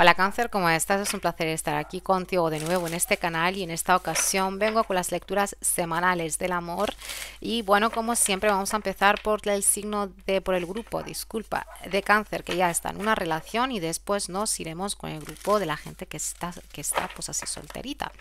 Hola cáncer, ¿cómo estás? Es un placer estar aquí contigo de nuevo en este canal y en esta ocasión vengo con las lecturas semanales del amor y bueno, como siempre vamos a empezar por el signo de, por el grupo, disculpa, de cáncer que ya está en una relación y después nos iremos con el grupo de la gente que está, que está pues así solterita.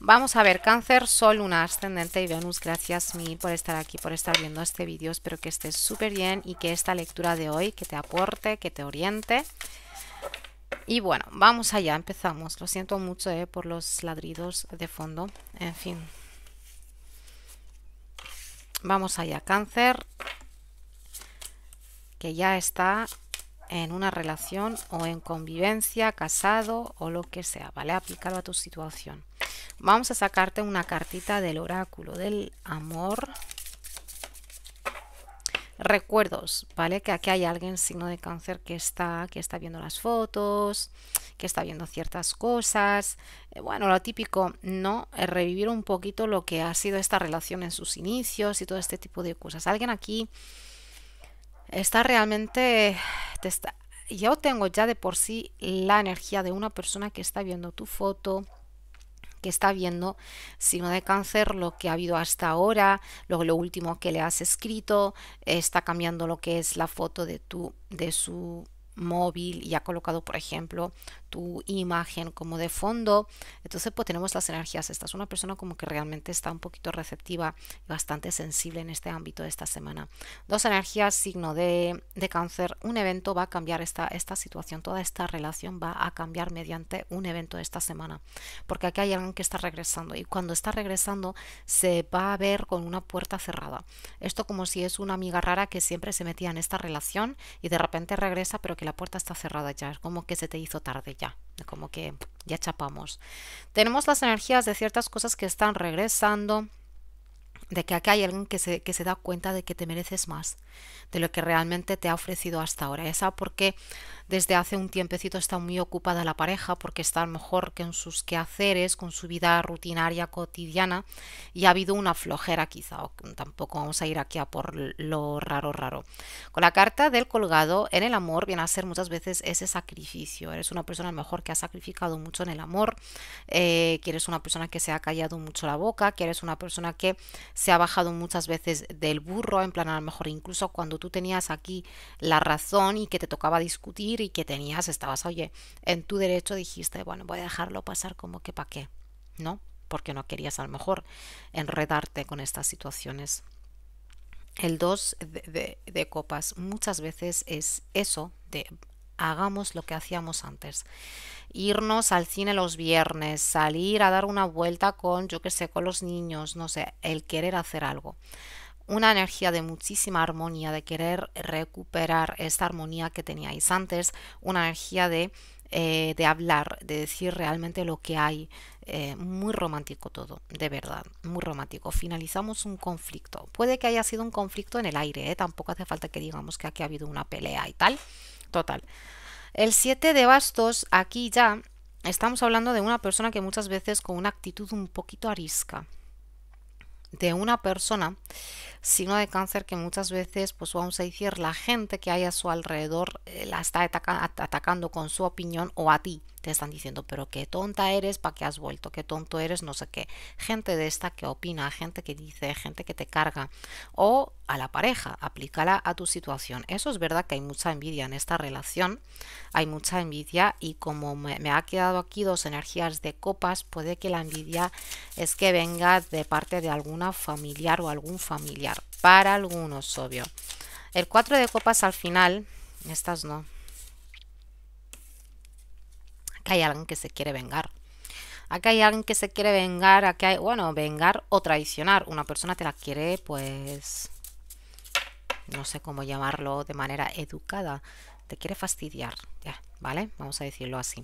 Vamos a ver, cáncer, sol, luna, ascendente y Venus, gracias mil por estar aquí, por estar viendo este vídeo, espero que estés súper bien y que esta lectura de hoy que te aporte, que te oriente y bueno, vamos allá, empezamos. Lo siento mucho eh, por los ladridos de fondo. En fin. Vamos allá, cáncer, que ya está en una relación o en convivencia, casado o lo que sea, ¿vale? Aplicado a tu situación. Vamos a sacarte una cartita del oráculo del amor recuerdos, ¿vale? Que aquí hay alguien signo de cáncer que está, que está viendo las fotos, que está viendo ciertas cosas. Eh, bueno, lo típico, ¿no? Eh, revivir un poquito lo que ha sido esta relación en sus inicios y todo este tipo de cosas. Alguien aquí está realmente... yo tengo ya de por sí la energía de una persona que está viendo tu foto, que está viendo, sino de cáncer, lo que ha habido hasta ahora, lo, lo último que le has escrito, está cambiando lo que es la foto de, tu, de su móvil y ha colocado, por ejemplo, tu imagen como de fondo. Entonces, pues tenemos las energías. Esta es una persona como que realmente está un poquito receptiva y bastante sensible en este ámbito de esta semana. Dos energías, signo de, de cáncer. Un evento va a cambiar esta, esta situación, toda esta relación va a cambiar mediante un evento de esta semana. Porque aquí hay alguien que está regresando y cuando está regresando se va a ver con una puerta cerrada. Esto como si es una amiga rara que siempre se metía en esta relación y de repente regresa pero que la puerta está cerrada ya. Es como que se te hizo tarde ya como que ya chapamos. Tenemos las energías de ciertas cosas que están regresando, de que acá hay alguien que se, da cuenta de que te mereces más de lo que realmente te ha ofrecido hasta ahora, Esa porque desde hace un tiempecito está muy ocupada la pareja porque está mejor que en sus quehaceres, con su vida rutinaria cotidiana y ha habido una flojera quizá, tampoco vamos a ir aquí a por lo raro raro. Con la carta del colgado en el amor viene a ser muchas veces ese sacrificio, eres una persona mejor que ha sacrificado mucho en el amor, eh, que eres una persona que se ha callado mucho la boca, que eres una persona que se ha bajado muchas veces del burro, en plan a lo mejor incluso cuando tú tenías aquí la razón y que te tocaba discutir, y que tenías, estabas, oye, en tu derecho dijiste, bueno, voy a dejarlo pasar como que para qué, ¿no? Porque no querías a lo mejor enredarte con estas situaciones. El 2 de, de, copas muchas veces es eso de hagamos lo que hacíamos antes. Irnos al cine los viernes, salir a dar una vuelta con, yo que sé, con los niños, no sé, el querer hacer algo una energía de muchísima armonía, de querer recuperar esta armonía que teníais antes, una energía de, eh, hablar, de decir realmente lo que hay. Eh, muy romántico todo, de verdad, muy romántico. Finalizamos un conflicto. Puede que haya sido un conflicto en el aire, ¿eh? tampoco hace falta que digamos que aquí ha habido una pelea y tal. Total. El 7 de bastos, aquí ya estamos hablando de una persona que muchas veces con una actitud un poquito arisca, de una persona, sino de cáncer que muchas veces, pues vamos a decir, la gente que hay a su alrededor eh, la está atacando con su opinión o a ti te están diciendo, pero qué tonta eres, ¿para qué has vuelto? ¿Qué tonto eres? No sé qué. Gente de esta que opina, gente que dice, gente que te carga. O a la pareja, aplícala a tu situación. Eso es verdad que hay mucha envidia en esta relación, hay mucha envidia y como me, ha quedado aquí dos energías de copas, puede que la envidia es que venga de parte de alguna familiar o algún familiar. Para algunos, obvio. El cuatro de copas al final, estas no, que hay alguien que se quiere vengar. aquí hay alguien que se quiere vengar, acá hay, bueno, vengar o traicionar. Una persona te la quiere, pues, no sé cómo llamarlo de manera educada. Te quiere fastidiar, ya, ¿vale? Vamos a decirlo así.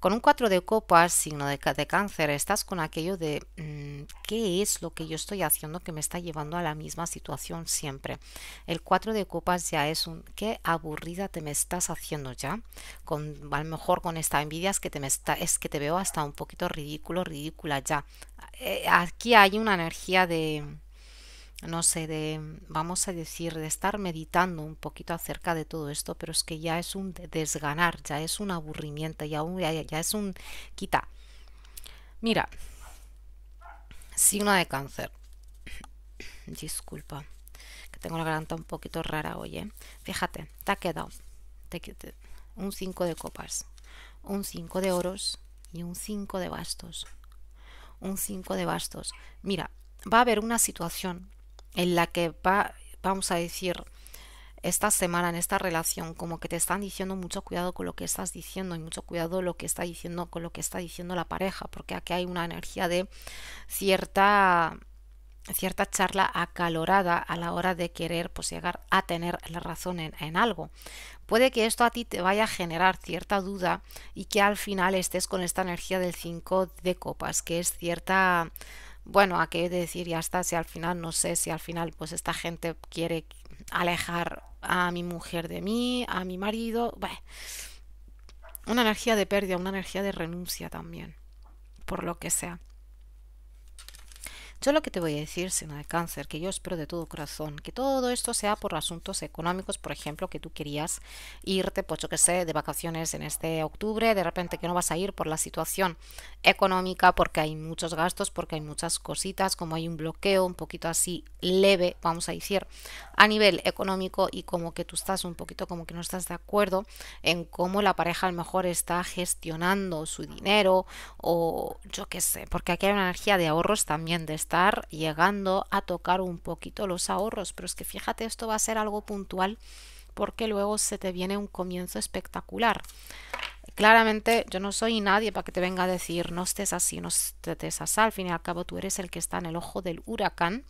Con un 4 de copas, signo de, cáncer, estás con aquello de mm, qué es lo que yo estoy haciendo que me está llevando a la misma situación siempre. El 4 de copas ya es un qué aburrida te me estás haciendo ya. a lo mejor con esta envidia es que te, me es que te veo hasta un poquito ridículo, ridícula ya. Eh, aquí hay una energía de no sé, de, vamos a decir, de estar meditando un poquito acerca de todo esto, pero es que ya es un desganar, ya es un aburrimiento, ya, ya, es un quita. Mira, signo de cáncer. Disculpa, que tengo la garganta un poquito rara hoy, ¿eh? Fíjate, te ha quedado un 5 de copas, un 5 de oros y un 5 de bastos. Un 5 de bastos. Mira, va a haber una situación en la que va, vamos a decir, esta semana, en esta relación, como que te están diciendo mucho cuidado con lo que estás diciendo y mucho cuidado lo que está diciendo con lo que está diciendo la pareja, porque aquí hay una energía de cierta cierta charla acalorada a la hora de querer pues llegar a tener la razón en, en algo. Puede que esto a ti te vaya a generar cierta duda y que al final estés con esta energía del 5 de copas, que es cierta bueno, a qué decir, y hasta si al final no sé, si al final pues esta gente quiere alejar a mi mujer de mí, a mi marido, bueno, una energía de pérdida, una energía de renuncia también, por lo que sea. Yo lo que te voy a decir, Sena de Cáncer, que yo espero de todo corazón, que todo esto sea por asuntos económicos, por ejemplo, que tú querías irte, pues yo que sé, de vacaciones en este octubre, de repente que no vas a ir por la situación económica, porque hay muchos gastos, porque hay muchas cositas, como hay un bloqueo un poquito así leve, vamos a decir, a nivel económico y como que tú estás un poquito como que no estás de acuerdo en cómo la pareja a lo mejor está gestionando su dinero o yo qué sé, porque aquí hay una energía de ahorros también de este estar llegando a tocar un poquito los ahorros, pero es que fíjate, esto va a ser algo puntual porque luego se te viene un comienzo espectacular. Claramente yo no soy nadie para que te venga a decir no estés así, no estés así, al fin y al cabo tú eres el que está en el ojo del huracán,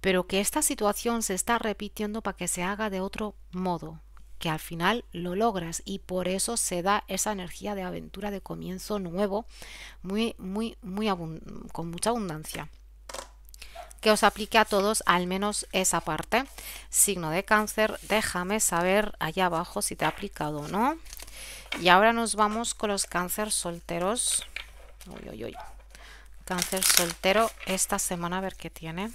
pero que esta situación se está repitiendo para que se haga de otro modo, que al final lo logras y por eso se da esa energía de aventura de comienzo nuevo muy muy muy con mucha abundancia que os aplique a todos al menos esa parte. Signo de cáncer, déjame saber allá abajo si te ha aplicado o no. Y ahora nos vamos con los cáncer solteros. Uy, uy, uy. Cáncer soltero esta semana a ver qué tiene.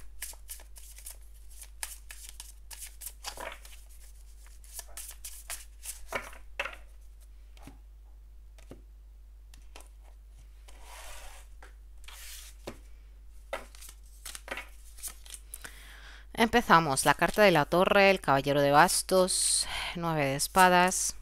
Empezamos. La carta de la torre, el caballero de bastos, nueve de espadas,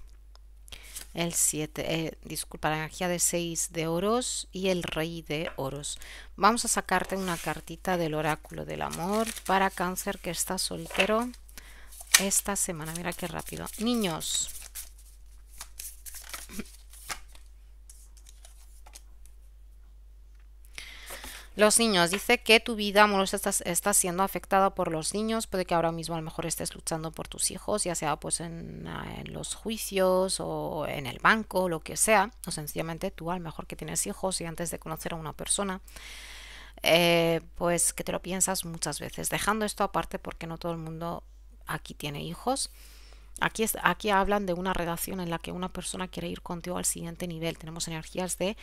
el siete, eh, disculpa, la energía de seis de oros y el rey de oros. Vamos a sacarte una cartita del oráculo del amor para cáncer que está soltero esta semana. Mira qué rápido. Niños, Los niños. Dice que tu vida amorosa está, siendo afectada por los niños. Puede que ahora mismo a lo mejor estés luchando por tus hijos, ya sea pues ah, en, los juicios o en el banco, lo que sea. O sencillamente tú a lo mejor que tienes hijos y antes de conocer a una persona. Eh, pues que te lo piensas muchas veces. Dejando esto aparte porque no todo el mundo aquí tiene hijos aquí, hablan de una relación en la que una persona quiere ir contigo al siguiente nivel. Tenemos energías de,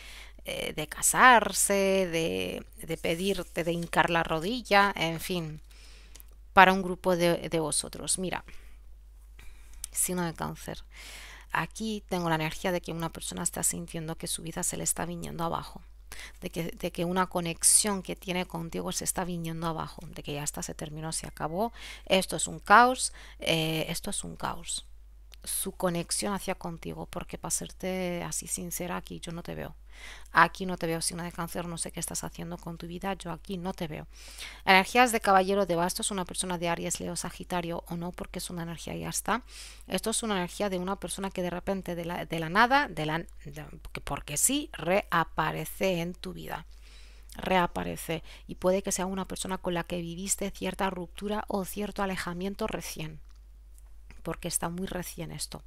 eh, de casarse, de, de, pedirte, de hincar la rodilla, en fin, para un grupo de, de vosotros. Mira, signo de cáncer. Aquí tengo la energía de que una persona está sintiendo que su vida se le está viniendo abajo de que, una conexión que tiene contigo se está viniendo abajo, de que ya está, se terminó, se acabó, esto es un caos, eh, esto es un caos. Su conexión hacia contigo, porque para serte así sincera aquí, yo no te veo. Aquí no te veo signo de cáncer, no sé qué estás haciendo con tu vida, yo aquí no te veo. Energías de caballero de bastos, una persona de Aries, Leo, Sagitario o no, porque es una energía y ya está. Esto es una energía de una persona que de repente de la, nada, de la, porque sí, reaparece en tu vida reaparece y puede que sea una persona con la que viviste cierta ruptura o cierto alejamiento recién porque está muy recién esto.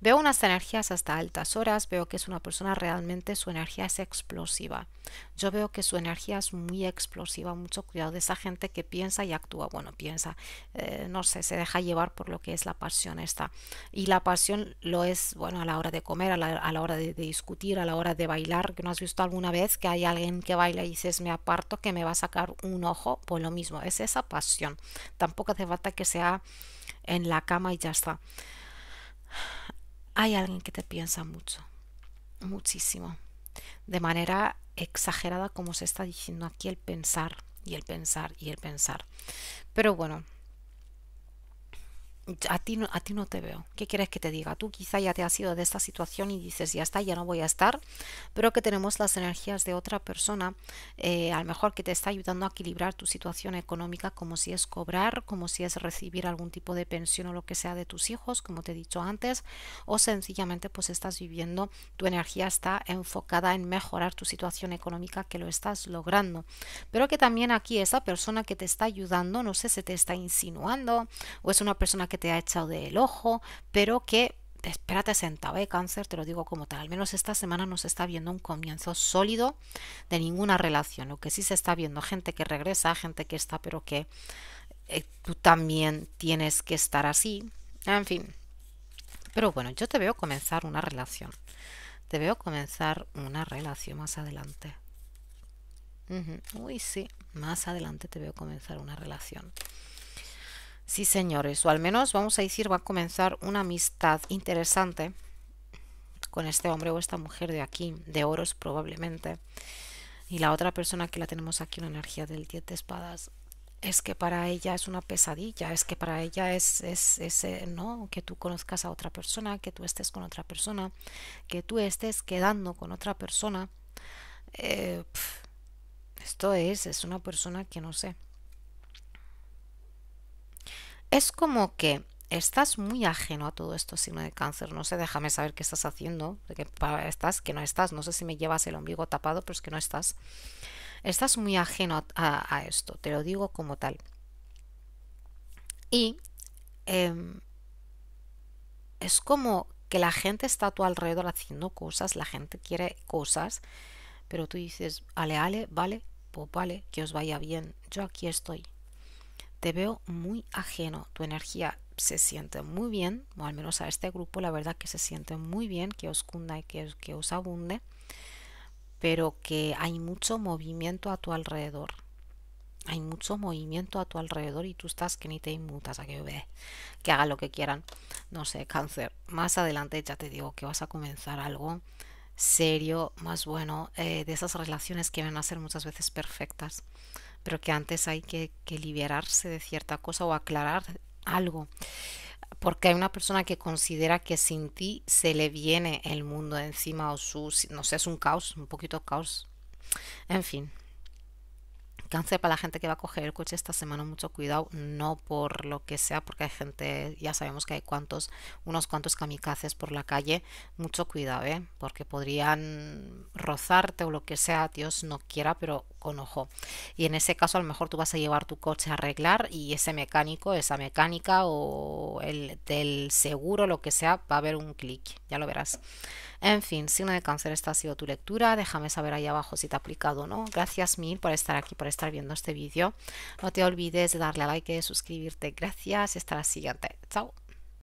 Veo unas energías hasta altas horas, veo que es una persona realmente su energía es explosiva. Yo veo que su energía es muy explosiva, mucho cuidado de esa gente que piensa y actúa, bueno, piensa, eh, no sé, se deja llevar por lo que es la pasión esta. Y la pasión lo es, bueno, a la hora de comer, a la, hora de, discutir, a la hora de bailar, que no has visto alguna vez que hay alguien que baila y dices, me aparto, que me va a sacar un ojo, pues lo mismo, es esa pasión. Tampoco hace falta que sea en la cama y ya está. Hay alguien que te piensa mucho, muchísimo, de manera exagerada como se está diciendo aquí el pensar y el pensar y el pensar. Pero bueno, a ti, no, a ti no te veo. ¿Qué quieres que te diga? Tú quizá ya te has ido de esta situación y dices, ya está, ya no voy a estar, pero que tenemos las energías de otra persona, eh, a lo mejor que te está ayudando a equilibrar tu situación económica, como si es cobrar, como si es recibir algún tipo de pensión o lo que sea de tus hijos, como te he dicho antes, o sencillamente pues estás viviendo, tu energía está enfocada en mejorar tu situación económica, que lo estás logrando. Pero que también aquí esa persona que te está ayudando, no sé, se te está insinuando o es una persona que que te ha echado del ojo, pero que espérate sentado, Cáncer, te lo digo como tal. Al menos esta semana no se está viendo un comienzo sólido de ninguna relación. Lo que sí se está viendo, gente que regresa, gente que está, pero que eh, tú también tienes que estar así. En fin. Pero bueno, yo te veo comenzar una relación. Te veo comenzar una relación más adelante. Uy, sí, más adelante te veo comenzar una relación. Sí, señores, o al menos vamos a decir, va a comenzar una amistad interesante con este hombre o esta mujer de aquí, de oros probablemente. Y la otra persona que la tenemos aquí, una energía del 10 de espadas, es que para ella es una pesadilla, es que para ella es, es, ese eh, no, que tú conozcas a otra persona, que tú estés con otra persona, que tú estés quedando con otra persona. Eh, esto es, es una persona que no sé, es como que estás muy ajeno a todo esto, signo de cáncer. No sé, déjame saber qué estás haciendo, de estás, que no estás. No sé si me llevas el ombligo tapado, pero es que no estás. Estás muy ajeno a, esto, te lo digo como tal. Y em, es como que la gente está a tu alrededor haciendo cosas, la gente quiere cosas, pero tú dices, ale, ale, vale, pues vale, que os vaya bien, yo aquí estoy te veo muy ajeno, tu energía se siente muy bien, o al menos a este grupo la verdad que se siente muy bien, que os cunda y que, os abunde, pero que hay mucho movimiento a tu alrededor. Hay mucho movimiento a tu alrededor y tú estás que ni te inmutas a que ve, que haga lo que quieran. No sé, cáncer. Más adelante ya te digo que vas a comenzar algo serio, más bueno, eh, de esas relaciones que van a ser muchas veces perfectas pero que antes hay que, que liberarse de cierta cosa o aclarar algo porque hay una persona que considera que sin ti se le viene el mundo encima o su, no sé, es un caos, un poquito caos. En fin. Cáncer para la gente que va a coger el coche esta semana, mucho cuidado, no por lo que sea, porque hay gente, ya sabemos que hay cuantos, unos cuantos kamikazes por la calle, mucho cuidado, ¿eh? porque podrían rozarte o lo que sea, Dios no quiera, pero con ojo. Y en ese caso a lo mejor tú vas a llevar tu coche a arreglar y ese mecánico, esa mecánica o el del seguro, lo que sea, va a haber un clic, ya lo verás. En fin, signo de cáncer, esta ha sido tu lectura. Déjame saber ahí abajo si te ha aplicado o no. Gracias mil por estar aquí, por estar viendo este vídeo. No te olvides de darle a like, de suscribirte. Gracias y hasta la siguiente. Chao.